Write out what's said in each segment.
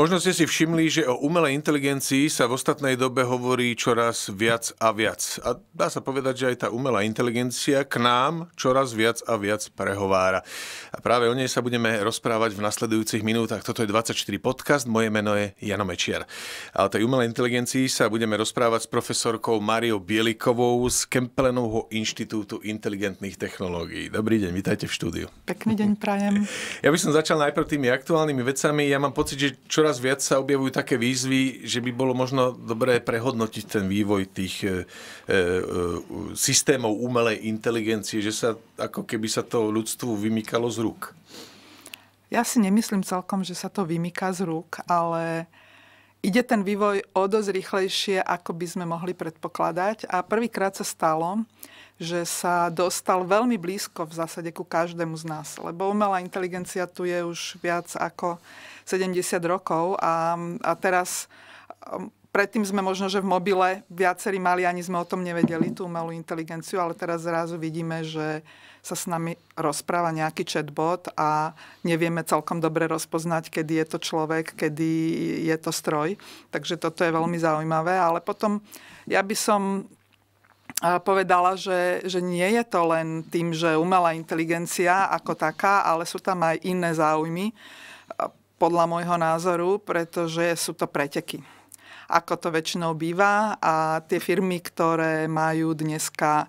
Možno ste si všimli, že o umelej inteligencii sa v ostatnej dobe hovorí čoraz viac a viac. A dá sa povedať, že aj tá umelá inteligencia k nám čoraz viac a viac prehovára. A práve o nej sa budeme rozprávať v nasledujúcich minútach. Toto je 24 podcast, moje meno je Jano Mečiar. A o tej umelej inteligencii sa budeme rozprávať s profesorkou Mario Bielikovou z Kemplenovho inštitútu inteligentných technológií. Dobrý deň, vítajte v štúdiu. Pekný deň, prajem. Ja by som začal najprv tými aktuálnymi vecami. Ja mám pocit, že čoraz čoraz viac sa objavujú také výzvy, že by bolo možno dobré prehodnotiť ten vývoj tých e, e, systémov umelej inteligencie, že sa ako keby sa to ľudstvu vymýkalo z rúk. Ja si nemyslím celkom, že sa to vymýka z rúk, ale ide ten vývoj o dosť rýchlejšie, ako by sme mohli predpokladať. A prvýkrát sa stalo, že sa dostal veľmi blízko v zásade ku každému z nás, lebo umelá inteligencia tu je už viac ako 70 rokov a, a teraz um, predtým sme možno, že v mobile viacerí mali, ani sme o tom nevedeli, tú umelú inteligenciu, ale teraz zrazu vidíme, že sa s nami rozpráva nejaký chatbot a nevieme celkom dobre rozpoznať, kedy je to človek, kedy je to stroj. Takže toto je veľmi zaujímavé. Ale potom ja by som povedala, že, že nie je to len tým, že umelá inteligencia ako taká, ale sú tam aj iné záujmy, e, podľa môjho názoru, pretože sú to preteky. Ako to väčšinou býva a tie firmy, ktoré majú dneska e,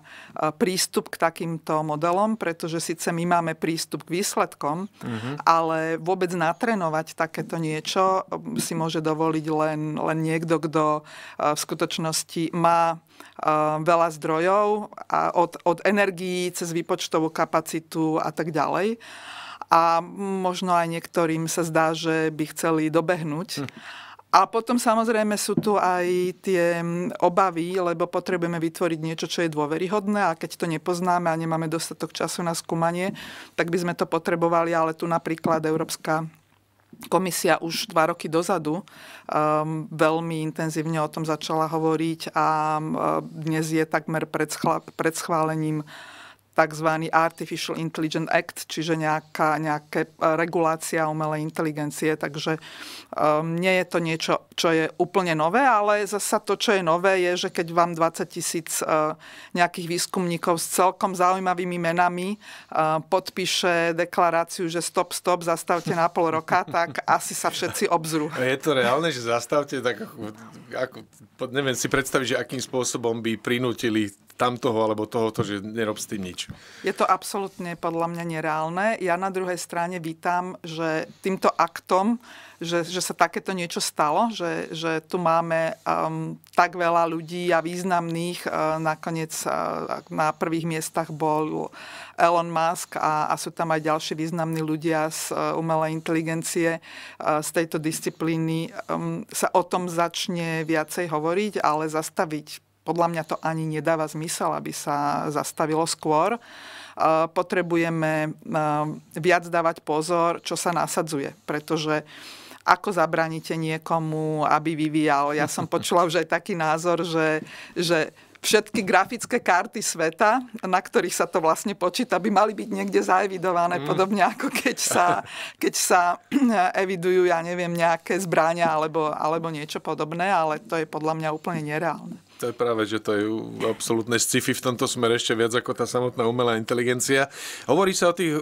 prístup k takýmto modelom, pretože síce my máme prístup k výsledkom, mm-hmm. ale vôbec natrénovať takéto niečo e, si môže dovoliť len, len niekto, kto v skutočnosti má Eh, veľa zdrojov, a od, od energií cez výpočtovú kapacitu a tak ďalej. A možno aj niektorým sa zdá, že by chceli dobehnúť. Hm. A potom samozrejme sú tu aj tie obavy, lebo potrebujeme vytvoriť niečo, čo je dôveryhodné a keď to nepoznáme a nemáme dostatok času na skúmanie, tak by sme to potrebovali, ale tu napríklad Európska Komisia už dva roky dozadu um, veľmi intenzívne o tom začala hovoriť a um, dnes je takmer pred, schla- pred schválením uh, tzv. Artificial Intelligent Act, čiže nejaká, nejaké e, regulácia umelej inteligencie, takže um, nie je to niečo, čo je úplne nové, ale zasa to, čo je nové, je, že keď vám 20 tisíc uh, nejakých výskumníkov s celkom zaujímavými menami uh, podpíše deklaráciu, že stop, stop, zastavte na pol roka, tak asi sa všetci obzrú. Je to reálne, že zastavte, tak ako, ako, neviem si predstaviť, že akým spôsobom by prinútili tamtoho alebo tohoto, že nerob s tým nič. Je to absolútne podľa mňa nereálne. Ja na druhej strane vítam, že týmto aktom, že, že sa takéto niečo stalo, že, že tu máme um, tak veľa ľudí a významných. Uh, nakoniec uh, na prvých miestach bol Elon Musk a, a sú tam aj ďalší významní ľudia z uh, umelej inteligencie uh, z tejto disciplíny. Um, sa o tom začne viacej hovoriť, ale zastaviť podľa mňa to ani nedáva zmysel, aby sa zastavilo skôr. E, potrebujeme e, viac dávať pozor, čo sa nasadzuje, pretože ako zabraníte niekomu, aby vyvíjal. Ja som počula už aj taký názor, že, že všetky grafické karty sveta, na ktorých sa to vlastne počíta, by mali byť niekde zaevidované, mm. podobne ako keď sa, keď sa evidujú, ja neviem, nejaké zbrania alebo, alebo niečo podobné, ale to je podľa mňa úplne nereálne to je práve, že to je absolútne sci-fi v tomto smere ešte viac ako tá samotná umelá inteligencia. Hovorí sa o tých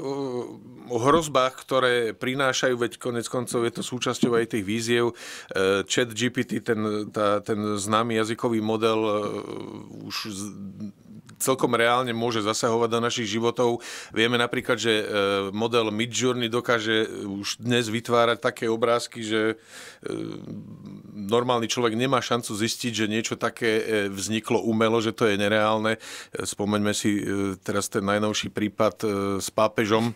o hrozbách, ktoré prinášajú, veď konec koncov je to súčasťou aj tých víziev. E, chat GPT, ten, tá, ten známy jazykový model e, už celkom reálne môže zasahovať do našich životov. Vieme napríklad, že e, model Midjourney dokáže už dnes vytvárať také obrázky, že e, normálny človek nemá šancu zistiť, že niečo také e, vzniklo umelo, že to je nereálne. Spomeňme si teraz ten najnovší prípad s pápežom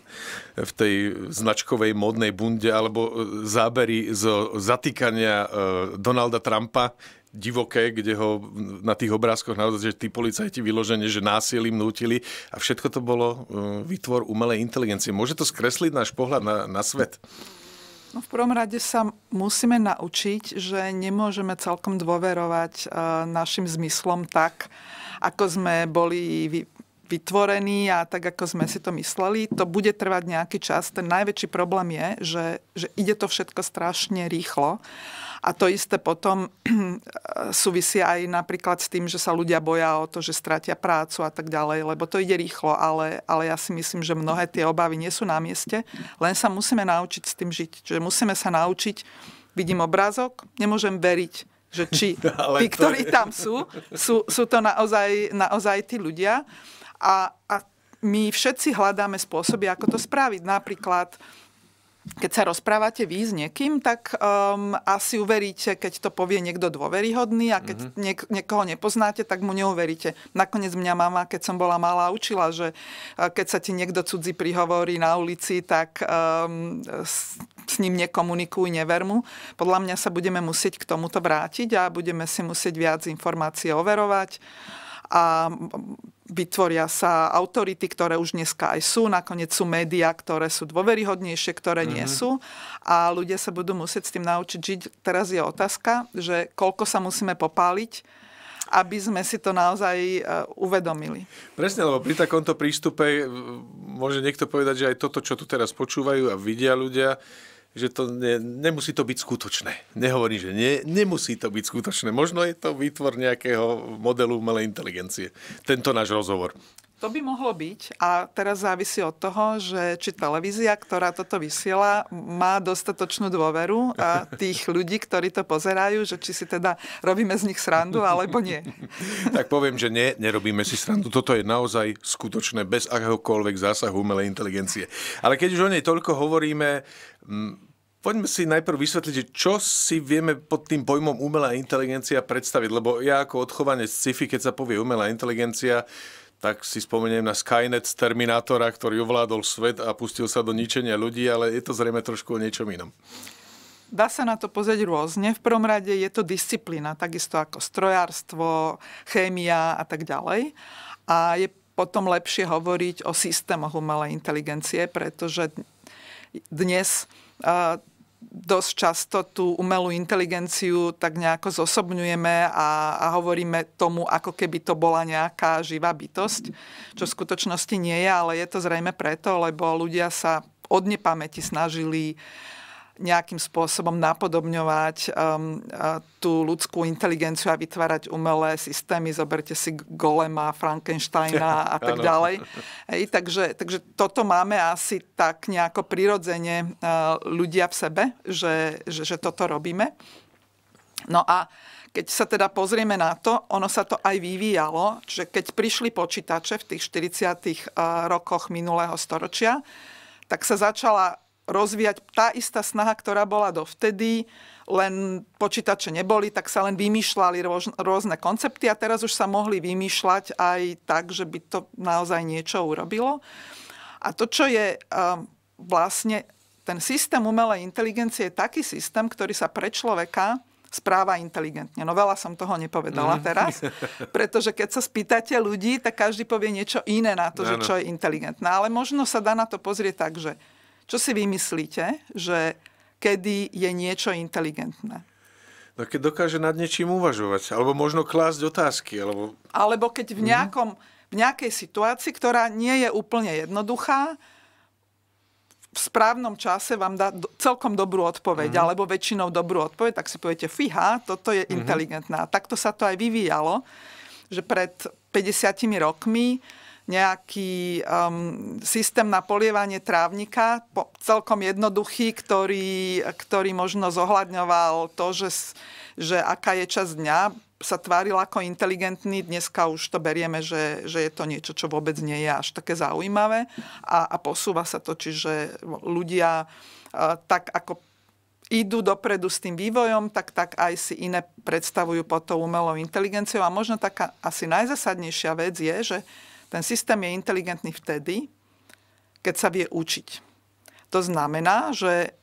v tej značkovej modnej bunde alebo zábery zo zatýkania Donalda Trumpa, divoké, kde ho na tých obrázkoch naozaj, že tí policajti vyložené, že násilím nutili a všetko to bolo e, výtvor umelej inteligencie. Môže to skresliť náš pohľad na, na svet? No v prvom rade sa musíme naučiť, že nemôžeme celkom dôverovať e, našim zmyslom tak, ako sme boli vytvorení a tak, ako sme si to mysleli. To bude trvať nejaký čas. Ten najväčší problém je, že, že ide to všetko strašne rýchlo a to isté potom eh, súvisí aj napríklad s tým, že sa ľudia boja o to, že stratia prácu a tak ďalej, lebo to ide rýchlo, ale, ale ja si myslím, že mnohé tie obavy nie sú na mieste, len sa musíme naučiť s tým žiť. Čiže musíme sa naučiť, vidím obrázok, nemôžem veriť, že či tí, ktorí tam sú, sú, sú to naozaj, naozaj tí ľudia. A, a my všetci hľadáme spôsoby, ako to spraviť. Napríklad keď sa rozprávate vy s niekým, tak um, asi uveríte, keď to povie niekto dôveryhodný a keď mm-hmm. niek- niekoho nepoznáte, tak mu neuveríte. Nakoniec mňa mama, keď som bola malá, učila, že uh, keď sa ti niekto cudzí prihovorí na ulici, tak um, s, s ním nekomunikuj, never mu. Podľa mňa sa budeme musieť k tomuto vrátiť a budeme si musieť viac informácií overovať a vytvoria sa autority, ktoré už dneska aj sú. Nakoniec sú médiá, ktoré sú dôveryhodnejšie, ktoré mm-hmm. nie mhm. sú. A ľudia sa budú musieť s tým naučiť žiť. Teraz je otázka, že koľko sa musíme popáliť, aby sme si to naozaj e, uvedomili. Presne, lebo pri takomto prístupe e, môže niekto povedať, že aj toto, čo tu teraz počúvajú a vidia ľudia, že to ne, nemusí to byť skutočné. Nehovorím, že nie, nemusí to byť skutočné. Možno je to výtvor nejakého modelu umelej inteligencie. Tento náš rozhovor. To by mohlo byť a teraz závisí od toho, že či televízia, ktorá toto vysiela, má dostatočnú dôveru a tých ľudí, ktorí to pozerajú, že či si teda robíme z nich srandu alebo nie. Tak poviem, že nie, nerobíme si srandu. Toto je naozaj skutočné, bez akéhokoľvek zásahu umelej inteligencie. Ale keď už o nej toľko hovoríme, mm, Poďme si najprv vysvetliť, čo si vieme pod tým pojmom umelá inteligencia predstaviť, lebo ja ako odchovanie sci-fi, keď sa povie umelá inteligencia, tak si spomeniem na Skynet z Terminátora, ktorý ovládol svet a pustil sa do ničenia ľudí, ale je to zrejme trošku o niečom inom. Dá sa na to pozrieť rôzne. V prvom rade je to disciplína, takisto ako strojárstvo, chémia a tak ďalej. A je potom lepšie hovoriť o systémoch umelej inteligencie, pretože dnes dosť často tú umelú inteligenciu tak nejako zosobňujeme a, a hovoríme tomu, ako keby to bola nejaká živá bytosť, čo v skutočnosti nie je, ale je to zrejme preto, lebo ľudia sa od nepamäti snažili uh, nejakým spôsobom napodobňovať um, uh, tú ľudskú inteligenciu a vytvárať umelé systémy. Zoberte si Golema, Frankensteina a tak ďalej. Hej, takže, takže toto máme asi tak nejako prirodzene uh, ľudia v sebe, že, že, že toto robíme. No a keď sa teda pozrieme na to, ono sa to aj vyvíjalo, že keď prišli počítače v tých 40. Uh, rokoch minulého storočia, tak sa začala rozvíjať tá istá snaha, ktorá bola dovtedy, len počítače neboli, tak sa len vymýšľali rôzne koncepty a teraz už sa mohli vymýšľať aj tak, že by to naozaj niečo urobilo. A to, čo je ehm, vlastne ten systém umelej inteligencie, je taký systém, ktorý sa pre človeka správa inteligentne. No veľa som toho nepovedala mm. teraz, pretože keď sa spýtate ľudí, tak každý povie niečo iné na to, že čo je inteligentné. Ale možno sa dá na to pozrieť tak, že čo si vymyslíte, že kedy je niečo inteligentné? No keď dokáže nad niečím uvažovať, alebo možno klásť otázky. Alebo, alebo keď v, mhm. nejakom, v nejakej situácii, ktorá nie je úplne jednoduchá, v správnom čase vám dá celkom dobrú odpoveď, mm. alebo väčšinou dobrú odpoveď, tak si poviete, fíha, toto je mm. inteligentná. takto sa to aj vyvíjalo, že pred 50 rokmi nejaký um, systém na polievanie trávnika, po, celkom jednoduchý, ktorý, ktorý možno zohľadňoval to, že, že aká je čas dňa, sa tváril ako inteligentný, dneska už to berieme, že, že je to niečo, čo vôbec nie je až také zaujímavé a, a posúva sa to, čiže ľudia uh, tak ako idú dopredu s tým vývojom, tak, tak aj si iné predstavujú pod tou umelou inteligenciou. A možno taká asi najzasadnejšia vec je, že ten systém je inteligentný vtedy, keď sa vie učiť. To znamená, že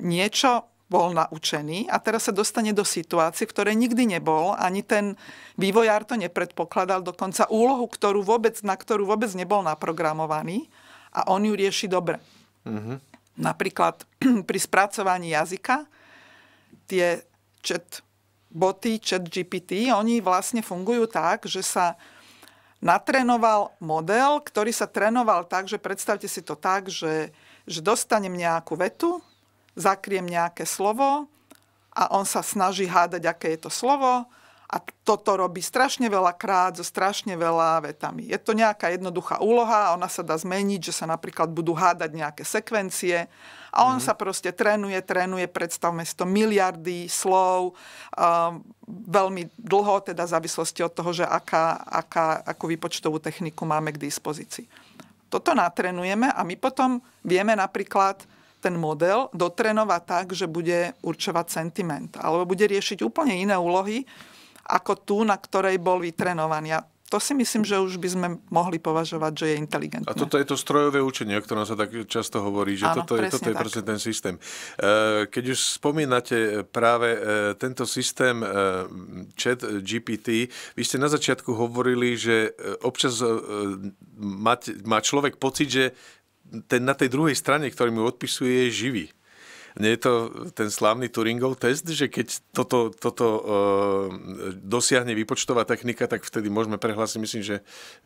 niečo bol naučený a teraz sa dostane do situácie, ktoré nikdy nebol, ani ten vývojár to nepredpokladal, dokonca úlohu, ktorú vôbec, na ktorú vôbec nebol naprogramovaný a on ju rieši dobre. Mm-hmm. Napríklad pri spracovaní jazyka tie chat boty, chat GPT, oni vlastne fungujú tak, že sa natrenoval model, ktorý sa trénoval tak, že predstavte si to tak, že, že dostanem nejakú vetu, zakriem nejaké slovo a on sa snaží hádať, aké je to slovo a toto robí strašne veľa krát so strašne veľa vetami. Je to nejaká jednoduchá úloha ona sa dá zmeniť, že sa napríklad budú hádať nejaké sekvencie a on mm-hmm. sa proste trénuje, trénuje, predstavme si to, miliardy slov, um, veľmi dlho, teda v závislosti od toho, že aká, aká, akú výpočtovú techniku máme k dispozícii. Toto natrenujeme a my potom vieme napríklad ten model dotrenovať tak, že bude určovať sentiment. Alebo bude riešiť úplne iné úlohy, ako tú, na ktorej bol vytrenovaný. A to si myslím, že už by sme mohli považovať, že je inteligentné. A toto je to strojové učenie, o ktorom sa tak často hovorí, že Áno, toto, je, toto je presne ten systém. Eh, keď už spomínate práve eh, tento systém eh, chat GPT, vy ste na začiatku hovorili, že občas má človek pocit, že ten na tej druhej strane, ktorý mu odpisuje, je živý nie je to ten slávny Turingov test, že keď toto, toto e, dosiahne výpočtová technika, tak vtedy môžeme prehlásiť, myslím, že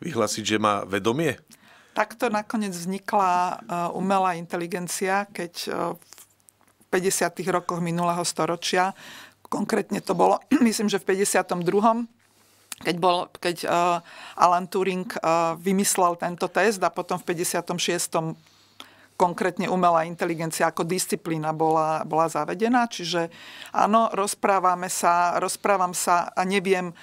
vyhlásiť, že má vedomie? Takto nakoniec vznikla eh, umelá inteligencia, keď eh, v 50. rokoch minulého storočia, konkrétne to bolo, myslím, že v 52 keď, bol, keď uh, Alan Turing uh, vymyslel tento test a potom v 56 konkrétne umelá inteligencia ako disciplína bola, bola zavedená. Čiže áno, rozprávame sa, rozprávam sa a neviem, e,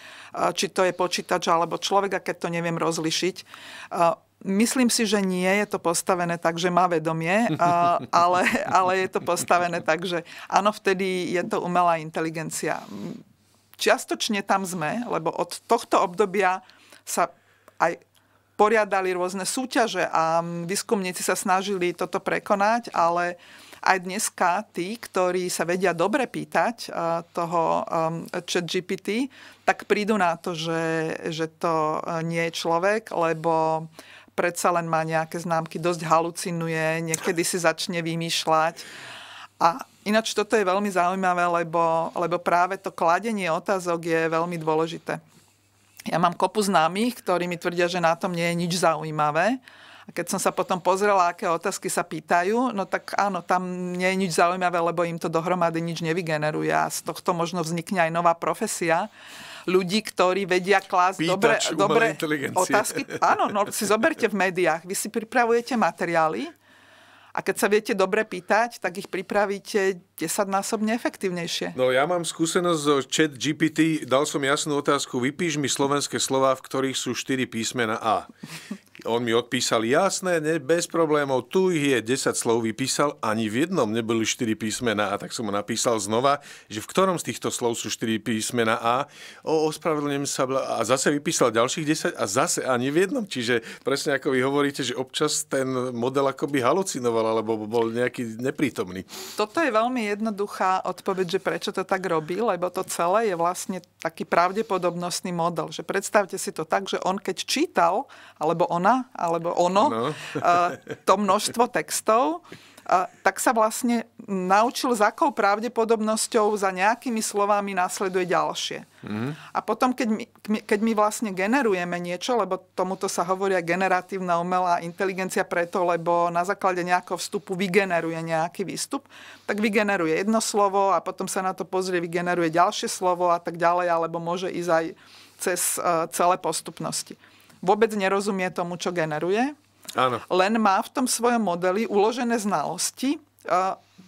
či to je počítač alebo človek, a keď to neviem rozlišiť. E, myslím si, že nie je to postavené tak, že má vedomie, e, ale, ale je to postavené tak, že áno, vtedy je to umelá inteligencia. Čiastočne tam sme, lebo od tohto obdobia sa aj poriadali rôzne súťaže a výskumníci sa snažili toto prekonať, ale aj dneska tí, ktorí sa vedia dobre pýtať eh, toho eh, chat GPT, tak prídu na to, že, že to eh, nie je človek, lebo predsa len má nejaké známky, dosť halucinuje, niekedy si začne vymýšľať. A ináč toto je veľmi zaujímavé, lebo, lebo práve to kladenie otázok je veľmi dôležité. Ja mám kopu známych, ktorí mi tvrdia, že na tom nie je nič zaujímavé. A keď som sa potom pozrela, aké otázky sa pýtajú, no tak áno, tam nie je nič zaujímavé, lebo im to dohromady nič nevygeneruje. A z tohto možno vznikne aj nová profesia ľudí, ktorí vedia klásť dobre, dobre otázky. Áno, no, si zoberte v médiách. Vy si pripravujete materiály a keď sa viete dobre pýtať, tak ich pripravíte desaťnásobne efektívnejšie. No ja mám skúsenosť zo chat GPT, dal som jasnú otázku, vypíš mi slovenské slova, v ktorých sú 4 písmena A. On mi odpísal, jasné, ne, bez problémov, tu ich je 10 slov vypísal, ani v jednom neboli 4 písmena A, tak som mu napísal znova, že v ktorom z týchto slov sú 4 písmena A, o, ospravedlňujem sa, a zase vypísal ďalších 10 a zase ani v jednom, čiže presne ako vy hovoríte, že občas ten model akoby halucinoval, alebo bol nejaký neprítomný. Toto je veľmi jednoduchá odpoveď, že prečo to tak robí, lebo to celé je vlastne taký pravdepodobnostný model. Že predstavte si to tak, že on keď čítal, alebo ona, alebo ono, no. Eh, to množstvo textov, tak sa vlastne naučil, s akou pravdepodobnosťou za nejakými slovami následuje ďalšie. Mm. A potom, keď my, keď my vlastne generujeme niečo, lebo tomuto sa hovoria generatívna umelá inteligencia preto, lebo na základe nejakého vstupu vygeneruje nejaký výstup, tak vygeneruje jedno slovo a potom sa na to pozrie, vygeneruje ďalšie slovo a tak ďalej, alebo môže ísť aj cez eh, celé postupnosti. Vôbec nerozumie tomu, čo generuje, Áno. Len má v tom svojom modeli uložené znalosti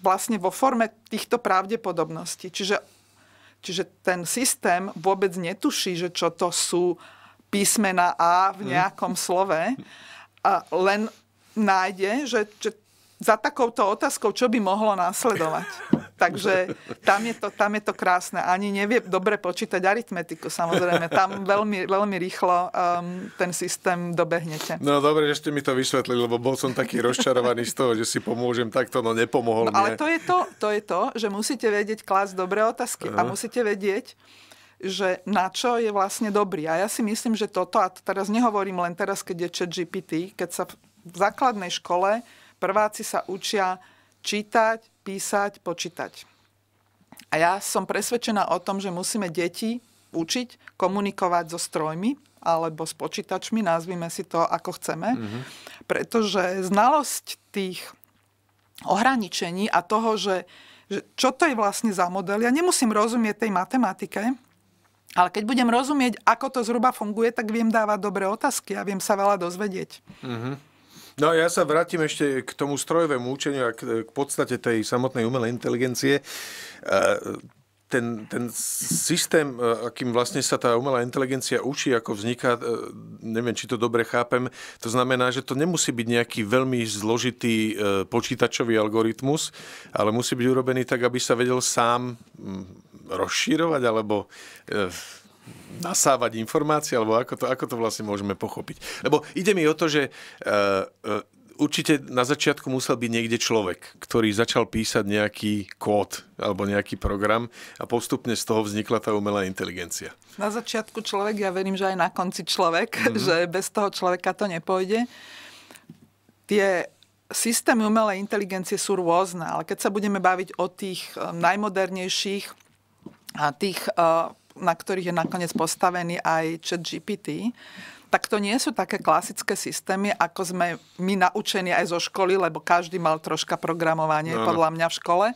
vlastne vo forme týchto pravdepodobností. Čiže, čiže ten systém vôbec netuší, že čo to sú písmena A v mhm. nejakom hmm. slove, a len nájde, že, že za takouto otázkou, čo by mohlo následovať. Takže tam je, to, tam je to krásne. Ani nevie dobre počítať aritmetiku, samozrejme. Tam veľmi, veľmi rýchlo um, ten systém dobehnete. No dobre, že ste mi to vysvetlili, lebo bol som taký rozčarovaný z toho, že si pomôžem takto, no nepomohol no, ale mne. to je to, to je to, že musíte vedieť klas dobré otázky uh-huh. a musíte vedieť, že na čo je vlastne dobrý. A ja si myslím, že toto, a teraz nehovorím len teraz, keď je chat GPT, keď sa v základnej škole prváci sa učia čítať, písať, počítať. A ja som presvedčená o tom, že musíme deti učiť komunikovať so strojmi alebo s počítačmi, nazvime si to ako chceme, mm-hmm. pretože znalosť tých ohraničení a toho, že, že čo to je vlastne za model, ja nemusím rozumieť tej matematike, ale keď budem rozumieť, ako to zhruba funguje, tak viem dávať dobré otázky a viem sa veľa dozvedieť. Mm-hmm. No ja sa vrátim ešte k tomu strojovému učeniu a k, podstate tej samotnej umelej inteligencie. E, ten, ten systém, e, akým vlastne sa tá umelá inteligencia učí, ako vzniká, e, neviem, či to dobre chápem, to znamená, že to nemusí byť nejaký veľmi zložitý počítačový algoritmus, ale musí byť urobený tak, aby sa vedel sám mm, rozširovať alebo nasávať informácie, alebo ako to, ako to vlastne môžeme pochopiť. Lebo ide mi o to, že uh, uh, určite na začiatku musel byť niekde človek, ktorý začal písať nejaký kód alebo nejaký program a postupne z toho vznikla tá umelá inteligencia. Na začiatku človek, ja verím, že aj na konci človek, mm-hmm. že bez toho človeka to nepôjde. Tie systémy umelej inteligencie sú rôzne, ale keď sa budeme baviť o tých e, najmodernejších a tých na ktorých je nakoniec postavený aj chat GPT, tak to nie sú také klasické systémy, ako sme my naučení aj zo školy, lebo každý mal troška programovanie no. podľa mňa v škole.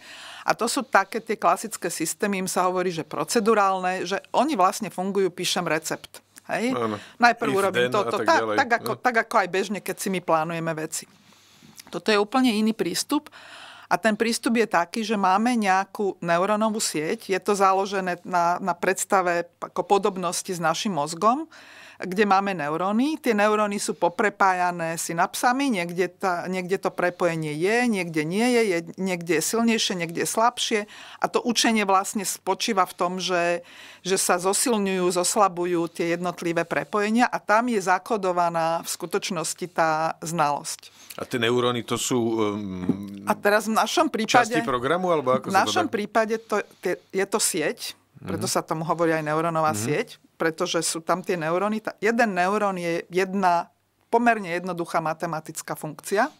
A to sú také tie klasické systémy, im sa hovorí, že procedurálne, že oni vlastne fungujú, píšem recept. Hej? No. Najprv If urobím toto, tak, tak, tak, ako, no. tak ako aj bežne, keď si my plánujeme veci. Toto je úplne iný prístup a ten prístup je taký, že máme nejakú neurónovú sieť, je to založené na, na predstave ako podobnosti s našim mozgom kde máme neuróny. Tie neuróny sú poprepájané synapsami, niekde, tá, niekde to prepojenie je, niekde nie je, je, niekde je silnejšie, niekde je slabšie. A to učenie vlastne spočíva v tom, že, že sa zosilňujú, zoslabujú tie jednotlivé prepojenia a tam je zakodovaná v skutočnosti tá znalosť. A tie neuróny to sú... Um, a teraz v našom prípade... Časti programu, alebo ako V našom to prípade to, je to sieť, preto mhm. sa tomu hovorí aj neurónová mm-hmm. sieť pretože sú tam tie neuróny. Jeden neurón je jedna pomerne jednoduchá matematická funkcia.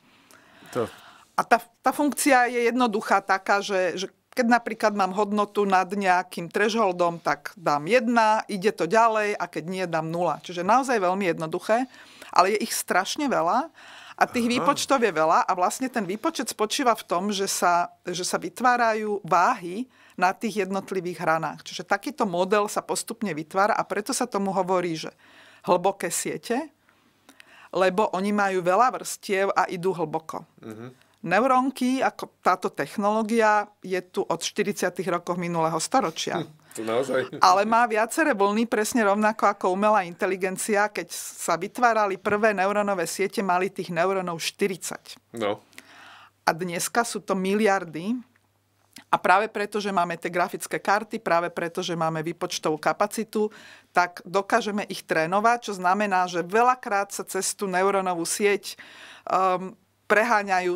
To. A tá, tá funkcia je jednoduchá taká, že, že keď napríklad mám hodnotu nad nejakým thresholdom, tak dám 1, ide to ďalej a keď nie, dám 0. Čiže naozaj veľmi jednoduché, ale je ich strašne veľa a tých Aha. výpočtov je veľa a vlastne ten výpočet spočíva v tom, že sa, že sa vytvárajú váhy, na tých jednotlivých hranách. Čiže takýto model sa postupne vytvára a preto sa tomu hovorí, že hlboké siete, lebo oni majú veľa vrstiev a idú hlboko. Uh-huh. Neurónky, ako táto technológia, je tu od 40. rokov minulého storočia. Hm, naozaj. Ale má viaceré vlny, presne rovnako ako umelá inteligencia. Keď sa vytvárali prvé neurónové siete, mali tých neurónov 40. No. A dneska sú to miliardy a práve preto, že máme tie grafické karty, práve preto, že máme výpočtovú kapacitu, tak dokážeme ich trénovať, čo znamená, že veľakrát sa cez tú neurónovú sieť um, preháňajú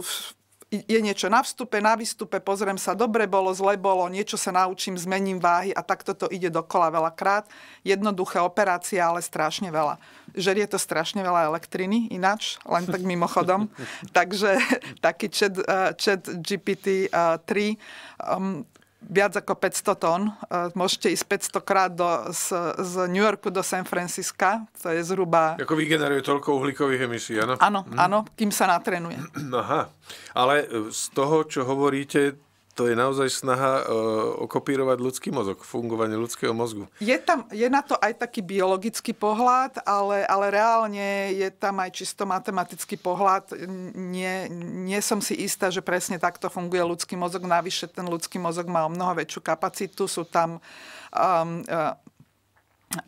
je niečo na vstupe, na výstupe, pozriem sa, dobre bolo, zle bolo, niečo sa naučím, zmením váhy a takto to ide dokola veľakrát. Jednoduché operácie, ale strašne veľa. Žerie to strašne veľa elektriny, ináč, len tak mimochodom. Takže taký chat, eh, chat GPT-3 um, eh, viac ako 500 tón. E, môžete ísť 500 krát do, z, z New Yorku do San Francisca. To je zhruba... Ako vygeneruje toľko uhlíkových emisí, áno? Áno, hm. áno, kým sa natrenuje. Aha, ale e, z toho, čo hovoríte, to je naozaj snaha e, okopírovať ľudský mozog, fungovanie ľudského mozgu. Je, tam, je na to aj taký biologický pohľad, ale, ale reálne je tam aj čisto matematický pohľad. Nie, nie som si istá, že presne takto funguje ľudský mozog. Navyše ten ľudský mozog má o mnoho väčšiu kapacitu. Sú tam um, uh,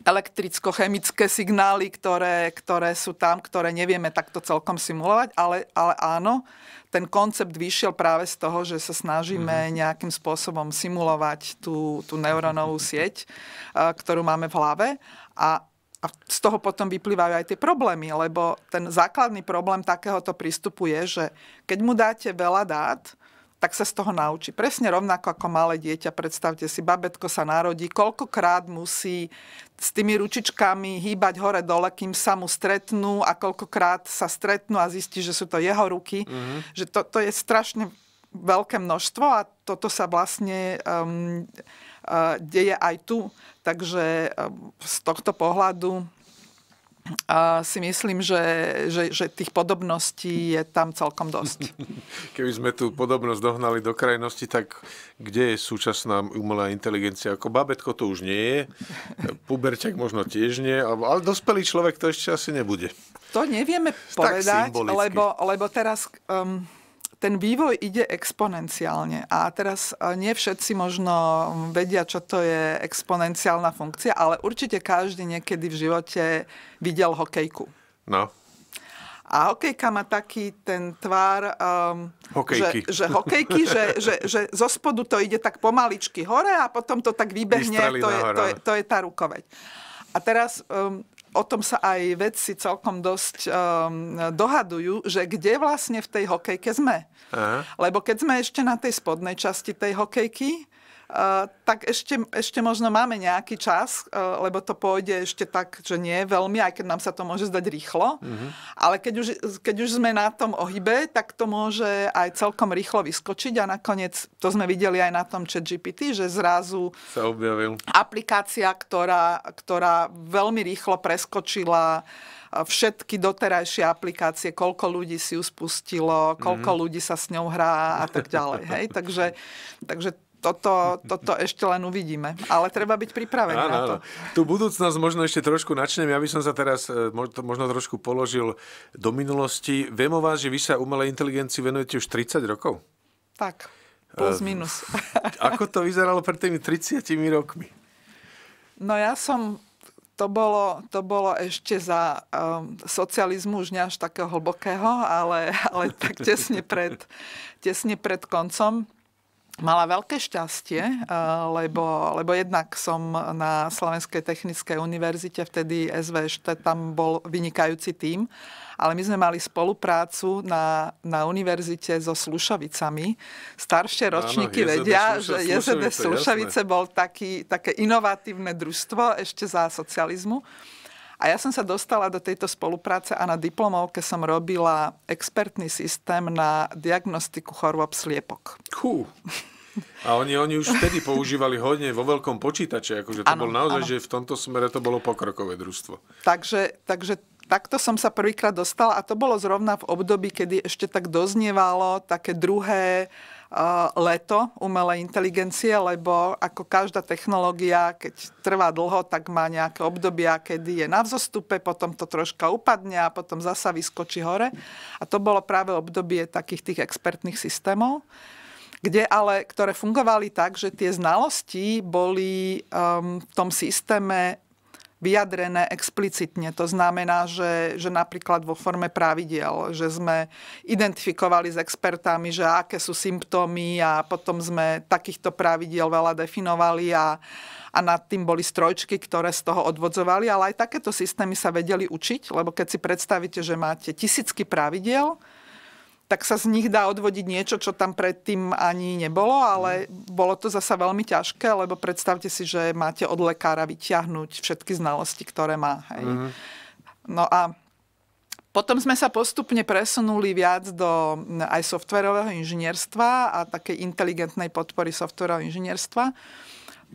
elektricko-chemické signály, ktoré, ktoré sú tam, ktoré nevieme takto celkom simulovať, ale, ale áno, ten koncept vyšiel práve z toho, že sa snažíme mm-hmm. nejakým spôsobom simulovať tú, tú neuronovú sieť, eh, ktorú máme v hlave a, a z toho potom vyplývajú aj tie problémy, lebo ten základný problém takéhoto prístupu je, že keď mu dáte veľa dát, tak sa z toho naučí. Presne rovnako ako malé dieťa, predstavte si, babetko sa narodí, koľkokrát musí s tými ručičkami hýbať hore-dole, kým sa mu stretnú a koľkokrát sa stretnú a zistí, že sú to jeho ruky. Mm-hmm. Že to, to je strašne veľké množstvo a toto sa vlastne um, uh, deje aj tu. Takže um, z tohto pohľadu a si myslím, že, že, že tých podobností je tam celkom dosť. Keby sme tú podobnosť dohnali do krajnosti, tak kde je súčasná umelá inteligencia? Ako babetko to už nie je, puberťak možno tiež nie, ale dospelý človek to ešte asi nebude. To nevieme povedať, lebo, lebo teraz... Um, ten vývoj ide exponenciálne a teraz e, nie všetci možno vedia, čo to je exponenciálna funkcia, ale určite každý niekedy v živote videl hokejku. No. A hokejka má taký ten tvár, um, hokejky. Že, že hokejky, že, že, že zo spodu to ide tak pomaličky hore a potom to tak vybehne, to je, to, je, to je tá rukoveď. A teraz um, o tom sa aj vedci celkom dosť um, dohadujú, že kde vlastne v tej hokejke sme. Aha. Lebo keď sme ešte na tej spodnej časti tej hokejky, Eh, tak ešte, ešte možno máme nejaký čas, eh, lebo to pôjde ešte tak, že nie veľmi, aj keď nám sa to môže zdať rýchlo. Mm-hmm. Ale keď už, keď už sme na tom ohybe, tak to môže aj celkom rýchlo vyskočiť a nakoniec, to sme videli aj na tom chat GPT, že zrazu sa objavil. aplikácia, ktorá, ktorá veľmi rýchlo preskočila eh, všetky doterajšie aplikácie, koľko ľudí si ju spustilo, koľko mm. ľudí sa s ňou hrá a tak ďalej. Hej? Takže, takže toto, toto ešte len uvidíme. Ale treba byť pripravený na to. Áno. budúcnosť možno ešte trošku načnem. Ja by som sa teraz e, možno trošku položil do minulosti. Viem o vás, že vy sa umelej inteligencii venujete už 30 rokov? Tak, plus ehm, minus. Ako to vyzeralo pred tými 30 rokmi? No ja som to bolo, to bolo ešte za um, socializmu už až takého hlbokého, ale, ale tak tesne pred, tesne pred koncom mala veľké šťastie, eh, lebo, lebo jednak som na Slovenskej technickej univerzite, vtedy SVŠT, tam bol vynikajúci tím, ale my sme mali spoluprácu na, na univerzite so Slušovicami. Staršie ročníky Áno, vedia, že JZB Slušovice bol taký, také inovatívne družstvo ešte za socializmu. A ja som sa dostala do tejto spolupráce a na diplomovke som robila expertný systém na diagnostiku chorôb sliepok. Hú. A oni, oni už vtedy používali hodne vo veľkom počítače, akože to ano, bol naozaj, ano. že v tomto smere to bolo pokrokové družstvo. Takže, takže takto som sa prvýkrát dostala a to bolo zrovna v období, kedy ešte tak doznievalo také druhé uh, leto umelej inteligencie, lebo ako každá technológia, keď trvá dlho, tak má nejaké obdobia, kedy je na vzostupe, potom to troška upadne a potom zasa vyskočí hore. A to bolo práve obdobie takých tých expertných systémov kde ale, ktoré fungovali tak, že tie znalosti boli um, v tom systéme vyjadrené explicitne. To znamená, že, že napríklad vo forme pravidiel, že sme identifikovali s expertami, že aké sú symptómy a potom sme takýchto pravidiel veľa definovali a, a nad tým boli strojčky, ktoré z toho odvodzovali, ale aj takéto systémy sa vedeli učiť, lebo keď si predstavíte, že máte tisícky pravidiel, tak sa z nich dá odvodiť niečo, čo tam predtým ani nebolo, ale mm. bolo to zasa veľmi ťažké, lebo predstavte si, že máte od lekára vyťahnuť všetky znalosti, ktoré má. Hej. mm No a potom sme sa postupne presunuli viac do aj softverového inžinierstva a takej inteligentnej podpory softverového inžinierstva.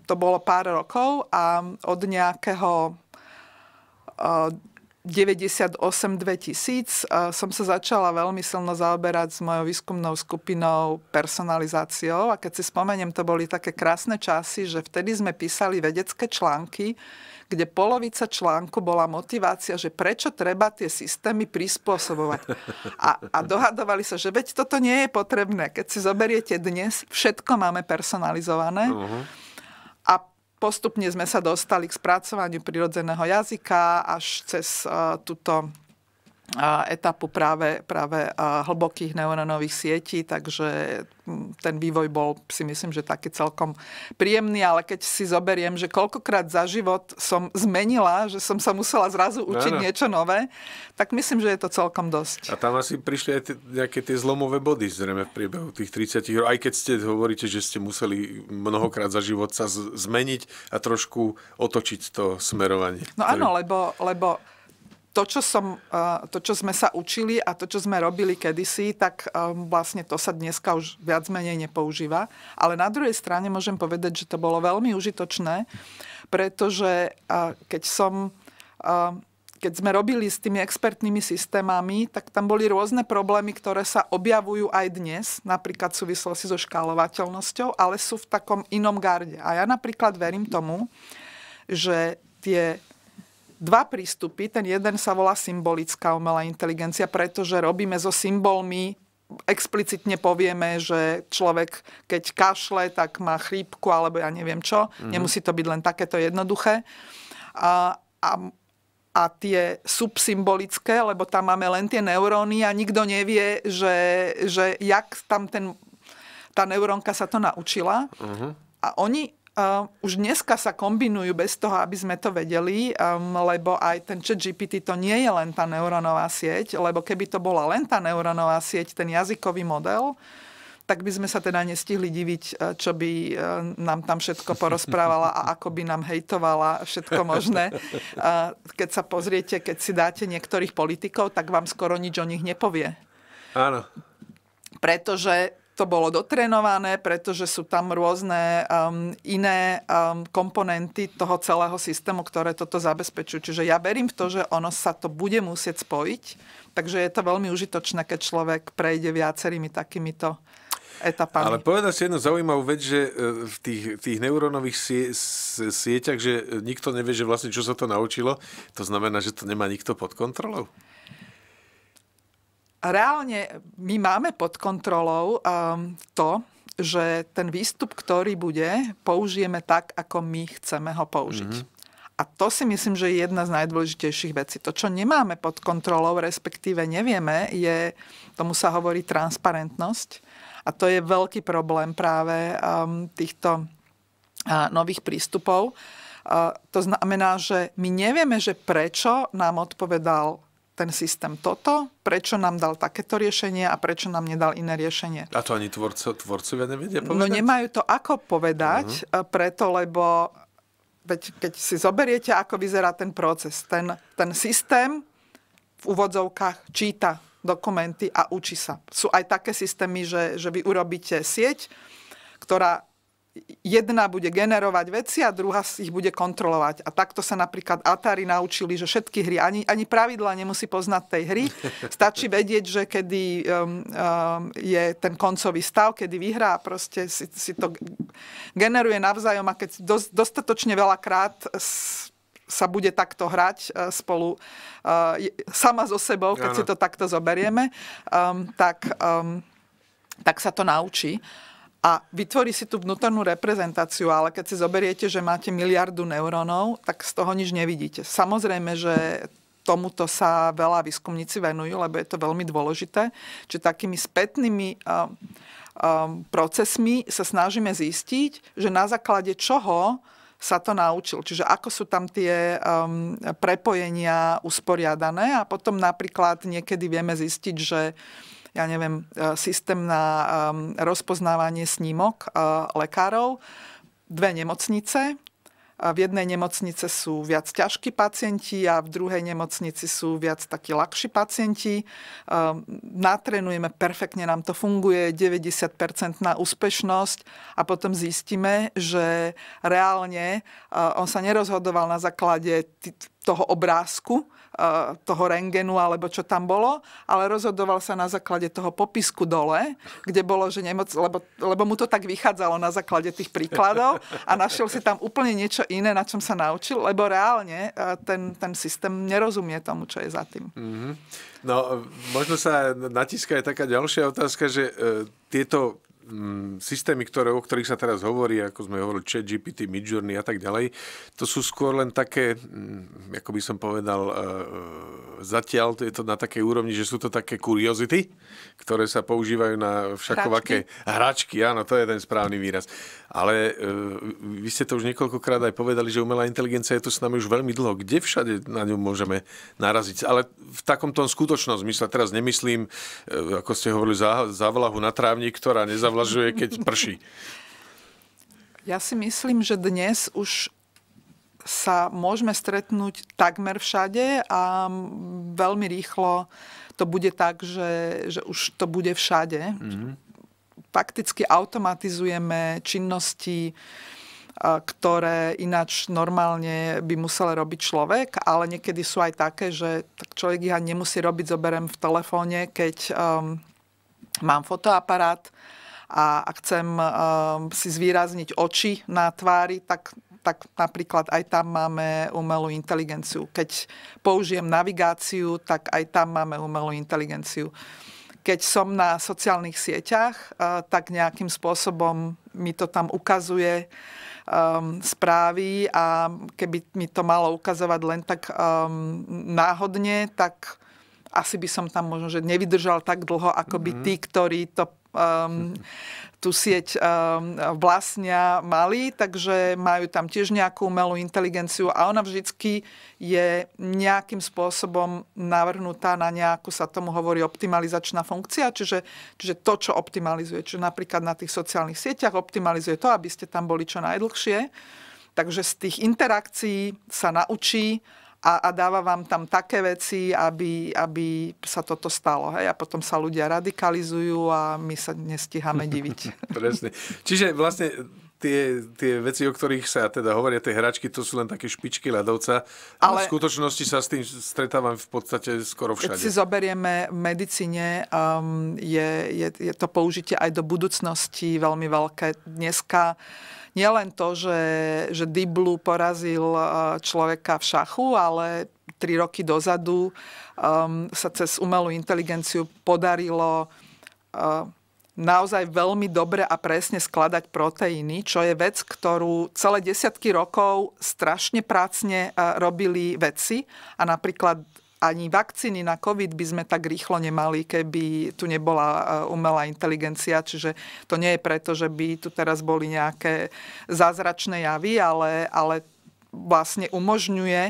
To bolo pár rokov a od nejakého 98-2000 som sa začala veľmi silno zaoberať s mojou výskumnou skupinou personalizáciou a keď si spomeniem, to boli také krásne časy, že vtedy sme písali vedecké články, kde polovica článku bola motivácia, že prečo treba tie systémy prispôsobovať. A, a dohadovali sa, že veď toto nie je potrebné. Keď si zoberiete dnes, všetko máme personalizované. Uh-huh postupne sme sa dostali k spracovaniu prirodzeného jazyka až cez e, túto etapu práve, práve hlbokých neurónových sietí, takže ten vývoj bol si myslím, že taký celkom príjemný, ale keď si zoberiem, že koľkokrát za život som zmenila, že som sa musela zrazu no učiť ano. niečo nové, tak myslím, že je to celkom dosť. A tam asi prišli aj tie, nejaké tie zlomové body zrejme v priebehu tých 30 rokov, aj keď ste hovoríte, že ste museli mnohokrát za život sa zmeniť a trošku otočiť to smerovanie. No áno, ktorý... lebo, lebo to, čo som, to, čo sme sa učili a to, čo sme robili kedysi, tak um, vlastne to sa dneska už viac menej nepoužíva. Ale na druhej strane môžem povedať, že to bolo veľmi užitočné, pretože keď som keď sme robili s tými expertnými systémami, tak tam boli rôzne problémy, ktoré sa objavujú aj dnes, napríklad v súvislosti so škálovateľnosťou, ale sú v takom inom garde. A ja napríklad verím tomu, že tie dva prístupy. Ten jeden sa volá symbolická umelá inteligencia, pretože robíme so symbolmi explicitne povieme, že človek, keď kašle, tak má chrípku alebo ja neviem čo. Mm-hmm. Nemusí to byť len takéto jednoduché. A, a, a tie subsymbolické, lebo tam máme len tie neuróny a nikto nevie, že, že jak tam ten, tá neurónka sa to naučila. Mm-hmm. A oni už dneska sa kombinujú bez toho, aby sme to vedeli, um, lebo aj ten chat GPT to nie je len tá neurónová sieť, lebo keby to bola len tá neurónová sieť, ten jazykový model, tak by sme sa teda nestihli diviť, eh, čo by eh, nám tam všetko porozprávala a ako by nám hejtovala všetko možné. keď sa pozriete, keď si dáte niektorých politikov, tak vám skoro nič o nich nepovie. Áno. Pretože to bolo dotrenované, pretože sú tam rôzne um, iné um, komponenty toho celého systému, ktoré toto zabezpečujú. Čiže ja verím v to, že ono sa to bude musieť spojiť, takže je to veľmi užitočné, keď človek prejde viacerými takýmito etapami. Ale povedal si jednu zaujímavú vec, že e, v tých, tých neurónových sie, sieťach, že nikto nevie, že vlastne čo sa to naučilo, to znamená, že to nemá nikto pod kontrolou? reálne my máme pod kontrolou um, to, že ten výstup, ktorý bude, použijeme tak, ako my chceme ho použiť. Mm-hmm. A to si myslím, že je jedna z najdôležitejších vecí. To, čo nemáme pod kontrolou, respektíve nevieme, je, tomu sa hovorí transparentnosť. A to je veľký problém práve um, týchto uh, nových prístupov. Uh, to znamená, že my nevieme, že prečo nám odpovedal ten systém toto, prečo nám dal takéto riešenie a prečo nám nedal iné riešenie. A to ani tvorco, tvorcovia nevedia no, povedať? No nemajú to ako povedať, uh-huh. preto lebo veď keď si zoberiete, ako vyzerá ten proces, ten, ten systém v úvodzovkách číta dokumenty a učí sa. Sú aj také systémy, že, že vy urobíte sieť, ktorá jedna bude generovať veci a druhá ich bude kontrolovať. A takto sa napríklad Atari naučili, že všetky hry, ani, ani pravidla nemusí poznať tej hry. Stačí vedieť, že kedy um, um, je ten koncový stav, kedy vyhrá, proste si, si to generuje navzájom a keď dos, dostatočne veľakrát sa bude takto hrať e, spolu uh, sama so sebou, keď ano. si to takto zoberieme, um, tak, um, tak sa to naučí a vytvorí si tú vnútornú reprezentáciu, ale keď si zoberiete, že máte miliardu neurónov, tak z toho nič nevidíte. Samozrejme, že tomuto sa veľa výskumníci venujú, lebo je to veľmi dôležité. Čiže takými spätnými um, um, procesmi sa snažíme zistiť, že na základe čoho sa to naučil. Čiže ako sú tam tie um, prepojenia usporiadané a potom napríklad niekedy vieme zistiť, že uh, ja neviem, e, systém na rozpoznávanie snímok e, lekárov, dve nemocnice, v jednej nemocnice sú viac ťažkí pacienti a v druhej nemocnici sú viac takí ľahší pacienti. E, Natrenujeme, perfektne nám to funguje, 90% na úspešnosť a potom zistíme, že reálne on sa nerozhodoval na základe toho obrázku, eh, toho rengenu alebo čo tam bolo, ale rozhodoval sa na základe toho popisku dole, kde bolo, že nemoc, lebo, lebo mu to tak vychádzalo na základe tých príkladov a našiel si tam úplne niečo iné, na čom sa naučil, lebo reálne eh, ten, ten systém nerozumie tomu, čo je za tým. Mm-hmm. No, eh, možno sa natíska aj taká ďalšia otázka, že e, tieto mm, systémy, ktoré, o ktorých sa teraz hovorí, ako sme hovorili, chat, GPT, Midjourney a tak ďalej, to sú skôr len také, mm, ako by som povedal, e, e, zatiaľ to je to na takej úrovni, že sú to také kuriozity, ktoré sa používajú na všakovaké hračky. hračky, áno, to je ten správny výraz. Ale e, vy ste to už niekoľkokrát aj povedali, že umelá inteligencia je tu s nami už veľmi dlho. Kde všade na ňu môžeme naraziť? Ale v takomto skutočnosti, my zmysle, teraz nemyslím, e, ako ste hovorili, za, za vlahu na trávnik, ktorá nezavoláva zavlažuje, keď prší? Ja si myslím, že dnes už sa môžeme stretnúť takmer všade a veľmi rýchlo to bude tak, že, že už to bude všade. Mm-hmm. Fakticky automatizujeme činnosti, e, ktoré ináč normálne by musel robiť človek, ale niekedy sú aj také, že človek ich ani nemusí robiť, zoberiem v telefóne, keď um, mám fotoaparát, a, ak chcem eh, si zvýrazniť oči na tvári, tak tak napríklad aj tam máme umelú inteligenciu. Keď použijem navigáciu, tak aj tam máme umelú inteligenciu. Keď som na sociálnych sieťach, eh, tak nejakým spôsobom mi to tam ukazuje um, správy a keby mi to malo ukazovať len tak um, náhodne, tak asi by som tam možno že nevydržal tak dlho, ako by mhm. tí, ktorí to um, ehm, tú sieť um, vlastnia mali, takže majú tam tiež nejakú umelú inteligenciu a ona vždycky je nejakým spôsobom navrhnutá na nejakú, sa tomu hovorí, optimalizačná funkcia, čiže, čiže to, čo optimalizuje. Čiže napríklad na tých sociálnych sieťach optimalizuje to, aby ste tam boli čo najdlhšie. Takže z tých interakcií sa naučí a, a dáva vám tam také veci, aby, aby sa toto stalo. Hej? A potom sa ľudia radikalizujú a my sa nestíhame diviť. Presne. Čiže vlastne tie, tie veci, o ktorých sa teda hovoria tie hračky, to sú len také špičky ľadovca. Ale v skutočnosti sa s tým stretávam v podstate skoro všade. Keď si zoberieme v medicíne, um, je, je, je to použitie aj do budúcnosti veľmi veľké. Dneska nielen to, že, že Blue porazil e, človeka v šachu, ale tri roky dozadu um, sa cez umelú inteligenciu podarilo uh, naozaj veľmi dobre a presne skladať proteíny, čo je vec, ktorú celé desiatky rokov strašne prácne e, robili vedci a napríklad ani vakcíny na COVID by sme tak rýchlo nemali, keby tu nebola e, umelá inteligencia. Čiže to nie je preto, že by tu teraz boli nejaké zázračné javy, ale, ale vlastne umožňuje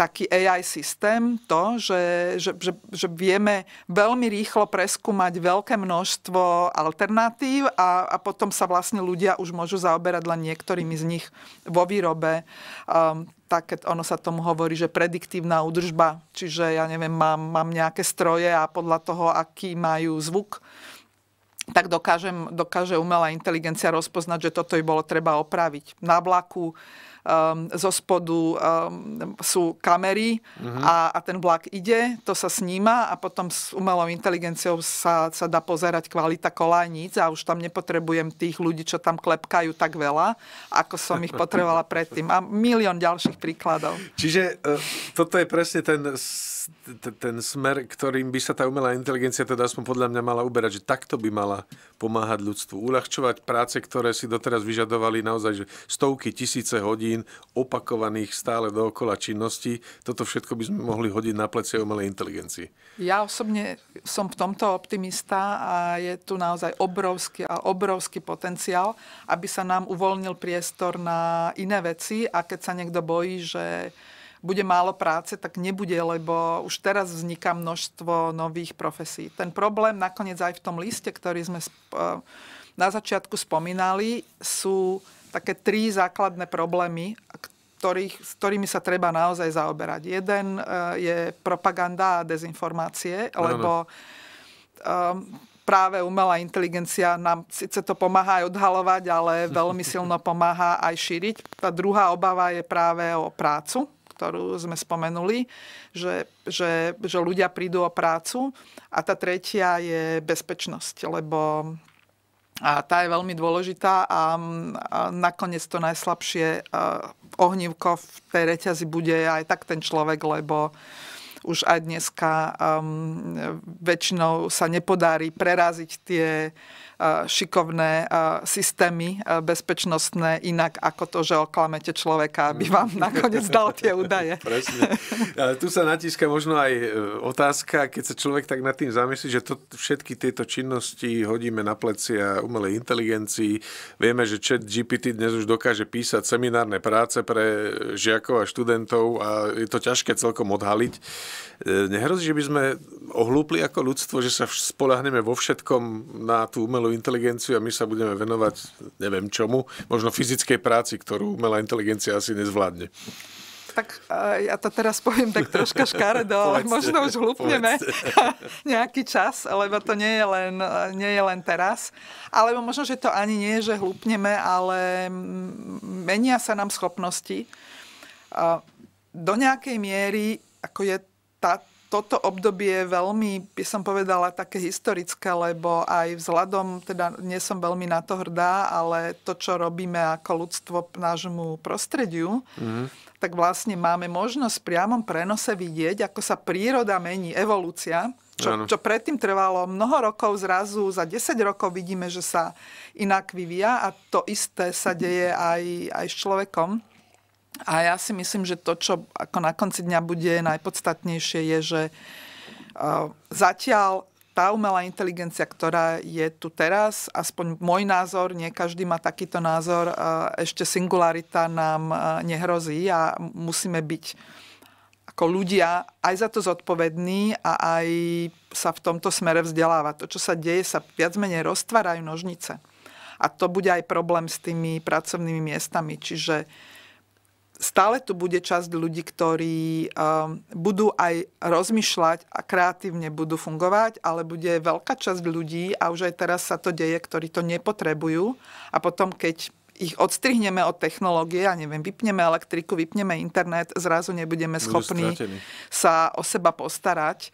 taký AI systém, to, že, že, že, že vieme veľmi rýchlo preskúmať veľké množstvo alternatív a, a potom sa vlastne ľudia už môžu zaoberať len niektorými z nich vo výrobe. Um, tak ono sa tomu hovorí, že prediktívna údržba, čiže ja neviem, mám, mám nejaké stroje a podľa toho, aký majú zvuk, tak dokážem, dokáže umelá inteligencia rozpoznať, že toto by bolo treba opraviť. Na vlaku um, zo spodu um, sú kamery mm-hmm. a, a ten vlak ide, to sa sníma a potom s umelou inteligenciou sa, sa dá pozerať kvalita kolajníc a už tam nepotrebujem tých ľudí, čo tam klepkajú tak veľa, ako som ich potrebovala predtým. A milión ďalších príkladov. Čiže e, toto je presne ten, ten smer, ktorým by sa tá umelá inteligencia teda aspoň podľa mňa mala uberať, že takto by mala pomáhať ľudstvu, uľahčovať práce, ktoré si doteraz vyžadovali naozaj že stovky, tisíce hodín opakovaných stále dookola činností. Toto všetko by sme mohli hodiť na plece umelej inteligencii. Ja osobne som v tomto optimista a je tu naozaj obrovský a obrovský potenciál, aby sa nám uvoľnil priestor na iné veci a keď sa niekto bojí, že bude málo práce, tak nebude, lebo už teraz vzniká množstvo nových profesí. Ten problém nakoniec aj v tom liste, ktorý sme e, na začiatku spomínali, sú také tri základné problémy, ktorých, s ktorými sa treba naozaj zaoberať. Jeden e, je propaganda a dezinformácie, lebo e, práve umelá inteligencia nám síce to pomáha aj odhalovať, ale veľmi silno pomáha aj šíriť. Tá druhá obava je práve o prácu, ktorú sme spomenuli, že, že, že ľudia prídu o prácu. A tá tretia je bezpečnosť, lebo a tá je veľmi dôležitá a, a nakoniec to najslabšie ohnívko v tej reťazi bude aj tak ten človek, lebo už aj dneska um, väčšinou sa nepodarí preraziť tie šikovné systémy bezpečnostné inak ako to, že oklamete človeka, aby vám nakoniec dal tie údaje. Presne. Tu sa natíska možno aj e, otázka, keď sa človek tak nad tým zamyslí, že to, všetky tieto činnosti hodíme na plecia umelej inteligencii. Vieme, že chat GPT dnes už dokáže písať seminárne práce pre e, žiakov a študentov a je to ťažké celkom odhaliť. E, nehrozí, že by sme ohlúpli ako ľudstvo, že sa spolahneme vo všetkom na tú umelú umelú inteligenciu a my sa budeme venovať neviem čomu, možno fyzickej práci, ktorú umelá inteligencia asi nezvládne. Tak e, ja to teraz poviem tak troška škaredo, ale možno už hlupneme nejaký čas, lebo to nie je, len, nie je len teraz. Alebo možno, že to ani nie je, že hlupneme, ale menia sa nám schopnosti. Do nejakej miery, ako je tá, toto obdobie je veľmi, by som povedala, také historické, lebo aj vzhľadom, teda nie som veľmi na to hrdá, ale to, čo robíme ako ľudstvo nášmu prostrediu, mm-hmm. tak vlastne máme možnosť v priamom prenose vidieť, ako sa príroda mení, evolúcia, čo, čo predtým trvalo mnoho rokov, zrazu za 10 rokov vidíme, že sa inak vyvíja a to isté sa deje aj, aj s človekom. A ja si myslím, že to, čo ako na konci dňa bude najpodstatnejšie, je, že zatiaľ tá umelá inteligencia, ktorá je tu teraz, aspoň môj názor, nie každý má takýto názor, ešte singularita nám nehrozí a musíme byť ako ľudia aj za to zodpovední a aj sa v tomto smere vzdelávať. To, čo sa deje, sa viac menej roztvárajú nožnice. A to bude aj problém s tými pracovnými miestami. Čiže stále tu bude časť ľudí, ktorí um, budú aj rozmýšľať a kreatívne budú fungovať, ale bude veľká časť ľudí, a už aj teraz sa to deje, ktorí to nepotrebujú. A potom, keď ich odstrihneme od technológie, ja neviem, vypneme elektriku, vypneme internet, zrazu nebudeme schopní sa o seba postarať.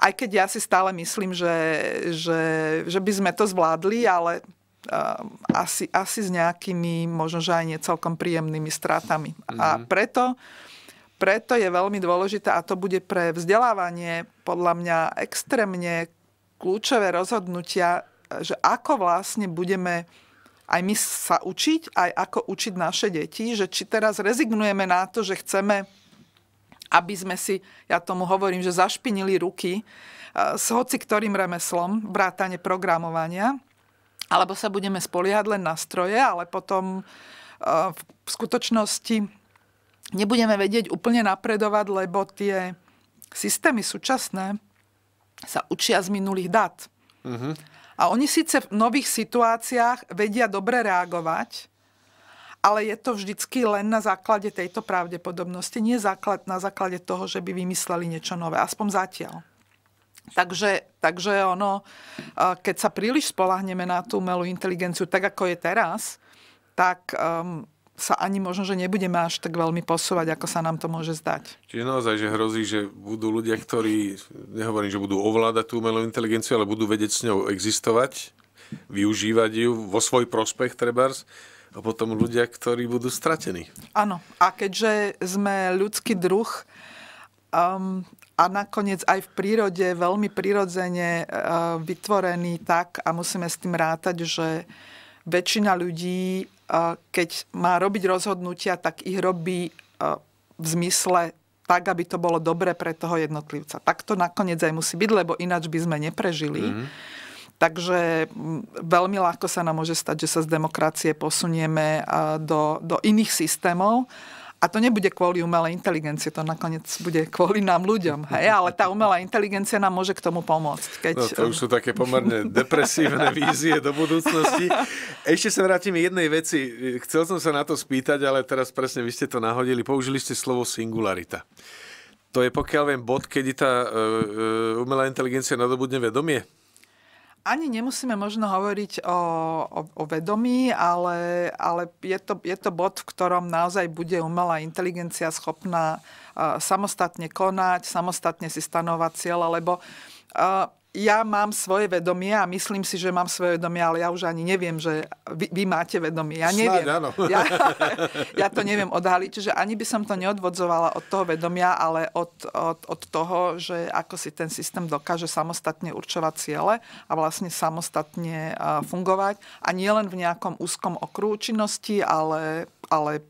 Aj keď ja si stále myslím, že, že, že by sme to zvládli, ale Ehm, asi, asi s nejakými možno, že aj necelkom príjemnými stratami. Mm-hmm. A mhm. preto, preto je veľmi dôležité, a to bude pre vzdelávanie podľa mňa extrémne kľúčové rozhodnutia, že ako vlastne budeme aj my sa učiť, aj ako učiť naše deti, že či teraz rezignujeme na to, že chceme, aby sme si, ja tomu hovorím, že zašpinili ruky eh, s hoci ktorým remeslom, vrátane programovania, alebo sa budeme spoliehať len na stroje, ale potom e, v skutočnosti nebudeme vedieť úplne napredovať, lebo tie systémy súčasné sa učia z minulých dát. Uh-huh. A oni síce v nových situáciách vedia dobre reagovať, ale je to vždycky len na základe tejto pravdepodobnosti, nie základ, na základe toho, že by vymysleli niečo nové, aspoň zatiaľ. Takže, takže ono, keď sa príliš spolahneme na tú umelú inteligenciu, tak ako je teraz, tak um, sa ani možno, že nebudeme až tak veľmi posúvať, ako sa nám to môže zdať. Čiže naozaj, že hrozí, že budú ľudia, ktorí, nehovorím, že budú ovládať tú umelú inteligenciu, ale budú vedieť s ňou existovať, využívať ju vo svoj prospech, trebárs, a potom ľudia, ktorí budú stratení. Áno, a keďže sme ľudský druh, um, a nakoniec aj v prírode veľmi prirodzene e, vytvorený tak a musíme s tým rátať, že väčšina ľudí, e, keď má robiť rozhodnutia, tak ich robí e, v zmysle tak, aby to bolo dobre pre toho jednotlivca. Tak to nakoniec aj musí byť, lebo ináč by sme neprežili. Mm-hmm. Takže veľmi ľahko sa nám môže stať, že sa z demokracie posunieme do, do iných systémov. A to nebude kvôli umelej inteligencie, to nakoniec bude kvôli nám ľuďom. Hej? Ale tá umelá inteligencia nám môže k tomu pomôcť. Keď... No, to už sú také pomerne depresívne vízie do budúcnosti. Ešte sa vrátim jednej veci. Chcel som sa na to spýtať, ale teraz presne vy ste to nahodili. Použili ste slovo singularita. To je pokiaľ viem bod, kedy tá e, e, umelá inteligencia nadobudne vedomie? ani nemusíme možno hovoriť o, o, o vedomí, ale, ale je, to, je to bod, v ktorom naozaj bude umelá inteligencia schopná uh, samostatne konať, samostatne si stanovať cieľa, lebo uh, ja mám svoje vedomie a myslím si, že mám svoje vedomie, ale ja už ani neviem, že vy, vy máte vedomie. Ja neviem. Snáď, áno. Ja, ja to neviem odhaliť. že ani by som to neodvodzovala od toho vedomia, ale od, od, od toho, že ako si ten systém dokáže samostatne určovať ciele a vlastne samostatne fungovať. A nie len v nejakom úzkom okruhu činnosti, ale, ale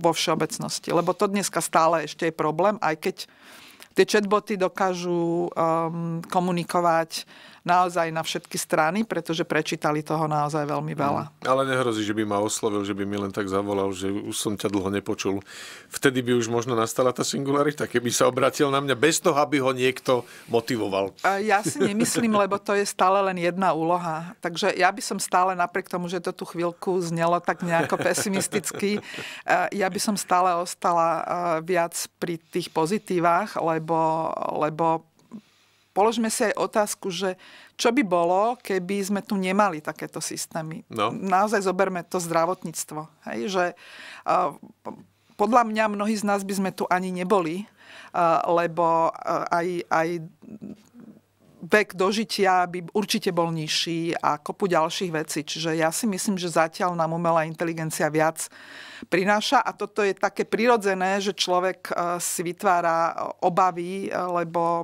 vo všeobecnosti. Lebo to dneska stále ešte je problém, aj keď Tie chatboty dokážu um, komunikovať naozaj na všetky strany, pretože prečítali toho naozaj veľmi veľa. Mm. Ale nehrozí, že by ma oslovil, že by mi len tak zavolal, že už som ťa dlho nepočul. Vtedy by už možno nastala tá singularita, keby sa obratil na mňa bez toho, aby ho niekto motivoval. Ja si nemyslím, lebo to je stále len jedna úloha. Takže ja by som stále, napriek tomu, že to tú chvíľku znelo tak nejako pesimisticky, e, ja by som stále ostala e, viac pri tých pozitívach, lebo, lebo položme si aj otázku, že čo by bolo, keby sme tu nemali takéto systémy. No. Naozaj zoberme to zdravotníctvo. Hej, že, uh, podľa mňa mnohí z nás by sme tu ani neboli, uh, lebo uh, aj, aj vek dožitia by určite bol nižší a kopu ďalších vecí. Čiže ja si myslím, že zatiaľ nám umelá inteligencia viac uh, prináša. A toto je také prirodzené, že človek e, si vytvára e, obavy, e, lebo,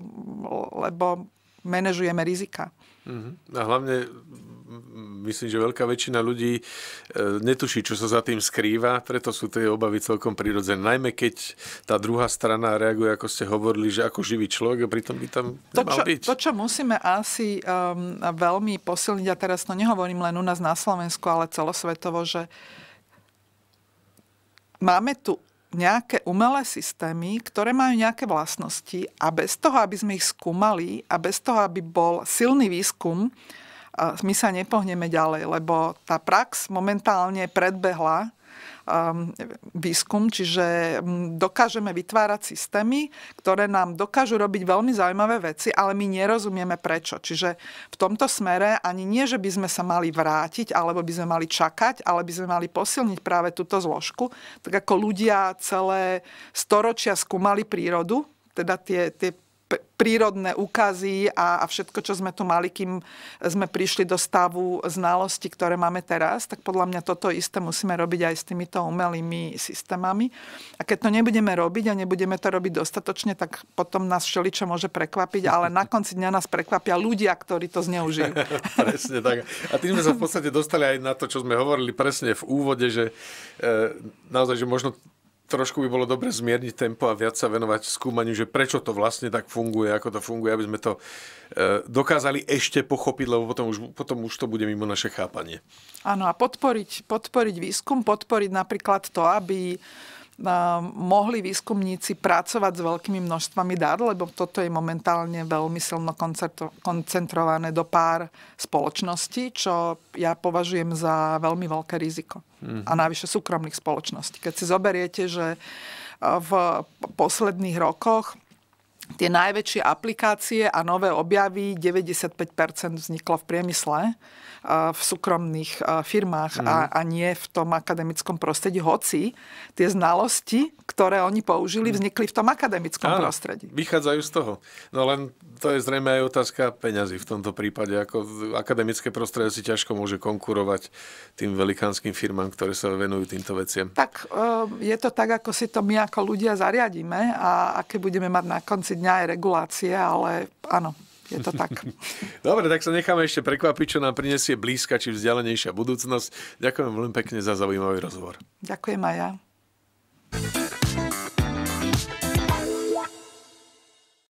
lebo manažujeme rizika. Mhm. A hlavne myslím, že veľká väčšina ľudí netuší, čo sa za tým skrýva, preto sú tie obavy celkom prirodzené. Najmä keď tá druhá strana reaguje, ako ste hovorili, že ako živý človek a pritom by tam to, čo, byť. To, čo musíme asi um, veľmi posilniť, a teraz to nehovorím len u nás na Slovensku, ale celosvetovo, že uh, máme tu nejaké umelé systémy, ktoré majú nejaké vlastnosti a bez toho, aby sme ich skúmali a bez toho, aby bol silný výskum, my sa nepohneme ďalej, lebo tá prax momentálne predbehla Um, výskum, čiže mm, dokážeme vytvárať systémy, ktoré nám dokážu robiť veľmi zaujímavé veci, ale my nerozumieme prečo. Čiže v tomto smere ani nie, že by sme sa mali vrátiť, alebo by sme mali čakať, ale by sme mali posilniť práve túto zložku. Tak ako ľudia celé storočia skúmali prírodu, teda tie, tie prírodné úkazy a, a všetko, čo sme tu mali, kým sme prišli do stavu znalosti, ktoré máme teraz, tak podľa mňa toto isté musíme robiť aj s týmito umelými systémami. A keď to nebudeme robiť a nebudeme to robiť dostatočne, tak potom nás všeličo môže prekvapiť, ale na konci dňa nás prekvapia ľudia, ktorí to zneužijú. presne tak. A tým sme sa v podstate dostali aj na to, čo sme hovorili presne v úvode, že e, naozaj, že možno trošku by bolo dobre zmierniť tempo a viac sa venovať skúmaniu, že prečo to vlastne tak funguje, ako to funguje, aby sme to e, dokázali ešte pochopiť, lebo potom už, potom už to bude mimo naše chápanie. Áno, a podporiť, podporiť výskum, podporiť napríklad to, aby mohli výskumníci pracovať s veľkými množstvami dát, lebo toto je momentálne veľmi silno koncentrované do pár spoločností, čo ja považujem za veľmi veľké riziko. Mm. A najvyššie súkromných spoločností. Keď si zoberiete, že e, v posledných rokoch tie najväčšie aplikácie a nové objavy, 95% vzniklo v priemysle, v súkromných firmách mm. a, mhm. a nie v tom akademickom prostredí, hoci tie znalosti, ktoré oni použili, mhm. vznikli v tom akademickom Áno, prostredí. Vychádzajú z toho. No len to je zrejme aj otázka peňazí v tomto prípade. Ako akademické prostredie si ťažko môže konkurovať tým velikánskym firmám, ktoré sa venujú týmto veciam. Tak e, je to tak, ako si to my ako ľudia zariadíme a aké budeme mať na konci dňa aj regulácie, ale áno, je to tak. Dobre, tak sa necháme ešte prekvapiť, čo nám prinesie blízka či vzdialenejšia budúcnosť. Ďakujem veľmi pekne za zaujímavý rozhovor. Ďakujem aj ja.